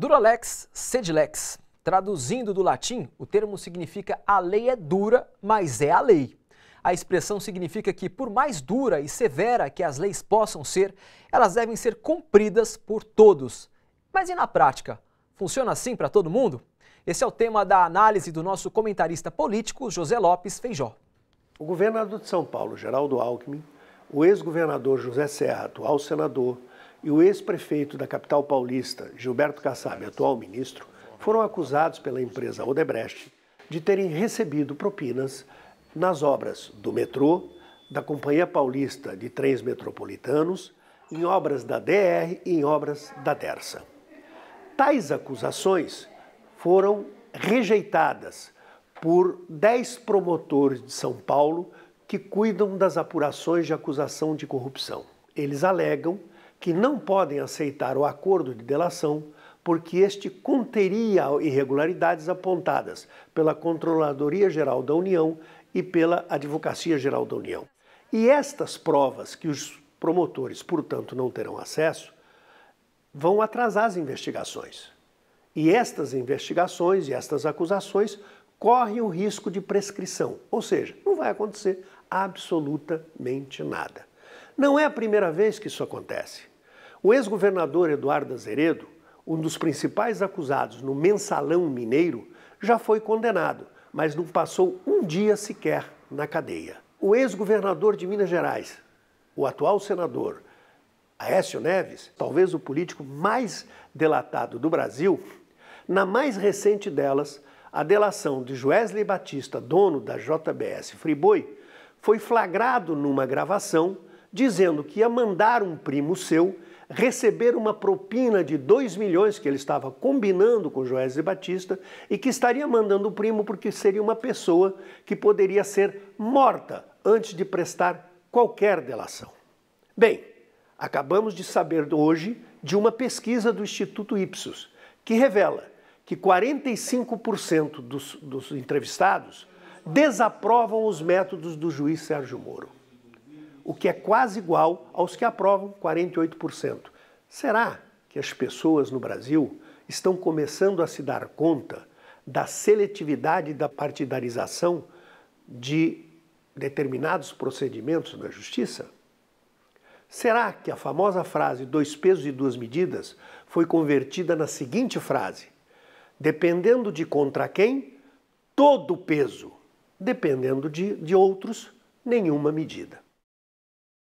Duralex sedilex. Traduzindo do latim, o termo significa a lei é dura, mas é a lei. A expressão significa que, por mais dura e severa que as leis possam ser, elas devem ser cumpridas por todos. Mas e na prática? Funciona assim para todo mundo? Esse é o tema da análise do nosso comentarista político José Lopes Feijó. O governador de São Paulo, Geraldo Alckmin, o ex-governador José Serra, atual senador, e o ex-prefeito da capital paulista, Gilberto Kassab, atual ministro, foram acusados pela empresa Odebrecht de terem recebido propinas nas obras do metrô, da Companhia Paulista de Trens Metropolitanos, em obras da DR e em obras da DERSA. Tais acusações foram rejeitadas por dez promotores de São Paulo que cuidam das apurações de acusação de corrupção. Eles alegam que não podem aceitar o acordo de delação porque este conteria irregularidades apontadas pela Controladoria Geral da União e pela Advocacia Geral da União. E estas provas, que os promotores, portanto, não terão acesso, vão atrasar as investigações. E estas investigações e estas acusações correm o risco de prescrição, ou seja, não vai acontecer absolutamente nada. Não é a primeira vez que isso acontece. O ex-governador Eduardo Azeredo, um dos principais acusados no mensalão mineiro, já foi condenado, mas não passou um dia sequer na cadeia. O ex-governador de Minas Gerais, o atual senador Aécio Neves, talvez o político mais delatado do Brasil, na mais recente delas, a delação de Joesley Batista, dono da JBS Friboi, foi flagrado numa gravação dizendo que ia mandar um primo seu receber uma propina de 2 milhões que ele estava combinando com Joesley Batista e que estaria mandando o primo porque seria uma pessoa que poderia ser morta antes de prestar qualquer delação. Bem, acabamos de saber hoje de uma pesquisa do Instituto Ipsos que revela que 45% dos, dos entrevistados desaprovam os métodos do juiz Sérgio Moro o que é quase igual aos que aprovam 48%. Será que as pessoas no Brasil estão começando a se dar conta da seletividade da partidarização de determinados procedimentos da justiça? Será que a famosa frase dois pesos e duas medidas foi convertida na seguinte frase: dependendo de contra quem, todo peso, dependendo de, de outros, nenhuma medida?